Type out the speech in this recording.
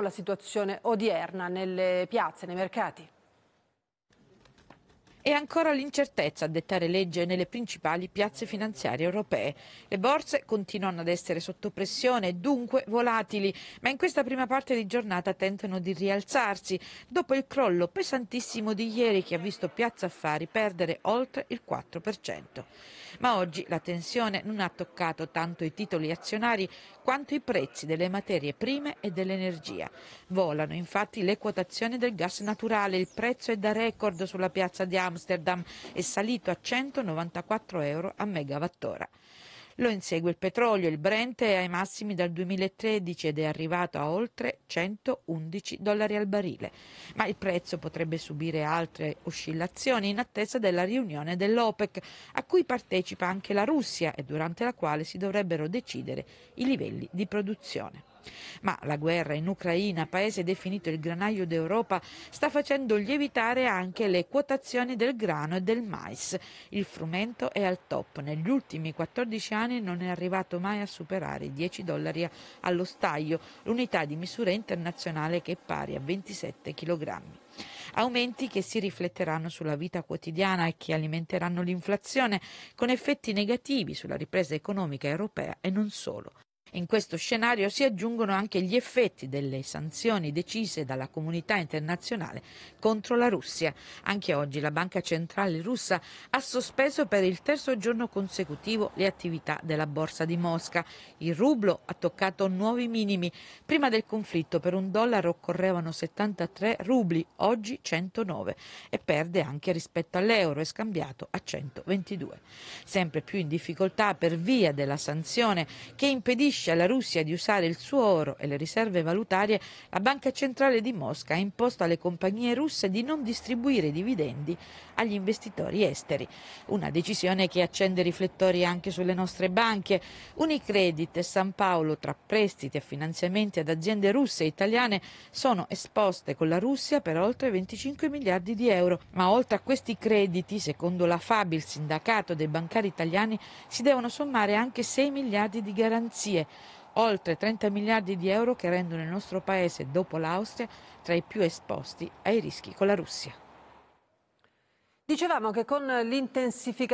la situazione odierna nelle piazze, nei mercati. È ancora l'incertezza a dettare legge nelle principali piazze finanziarie europee. Le borse continuano ad essere sotto pressione e dunque volatili, ma in questa prima parte di giornata tentano di rialzarsi dopo il crollo pesantissimo di ieri che ha visto Piazza Affari perdere oltre il 4%. Ma oggi la tensione non ha toccato tanto i titoli azionari quanto i prezzi delle materie prime e dell'energia. Volano infatti le quotazioni del gas naturale, il prezzo è da record sulla piazza di Amazon Amsterdam è salito a 194 euro a megawattora. Lo insegue il petrolio, il Brent è ai massimi dal 2013 ed è arrivato a oltre 111 dollari al barile, ma il prezzo potrebbe subire altre oscillazioni in attesa della riunione dell'OPEC, a cui partecipa anche la Russia e durante la quale si dovrebbero decidere i livelli di produzione. Ma la guerra in Ucraina, paese definito il granaio d'Europa, sta facendo lievitare anche le quotazioni del grano e del mais. Il frumento è al top. Negli ultimi 14 anni non è arrivato mai a superare i 10 dollari allo staglio, l'unità di misura internazionale che è pari a 27 kg. Aumenti che si rifletteranno sulla vita quotidiana e che alimenteranno l'inflazione, con effetti negativi sulla ripresa economica europea e non solo. In questo scenario si aggiungono anche gli effetti delle sanzioni decise dalla comunità internazionale contro la Russia. Anche oggi la Banca Centrale russa ha sospeso per il terzo giorno consecutivo le attività della borsa di Mosca. Il rublo ha toccato nuovi minimi. Prima del conflitto per un dollaro occorrevano 73 rubli, oggi 109 e perde anche rispetto all'euro e scambiato a 122. Sempre più in difficoltà per via della sanzione che impedisce impedisce alla Russia di usare il suo oro e le riserve valutarie, la Banca Centrale di Mosca ha imposto alle compagnie russe di non distribuire dividendi agli investitori esteri. Una decisione che accende riflettori anche sulle nostre banche. Unicredit e San Paolo, tra prestiti e finanziamenti ad aziende russe e italiane, sono esposte con la Russia per oltre 25 miliardi di euro. Ma oltre a questi crediti, secondo la FAB, il sindacato dei bancari italiani, si devono sommare anche 6 miliardi di garanzie oltre 30 miliardi di euro che rendono il nostro paese, dopo l'Austria, tra i più esposti ai rischi con la Russia. Dicevamo che con l'intensificazione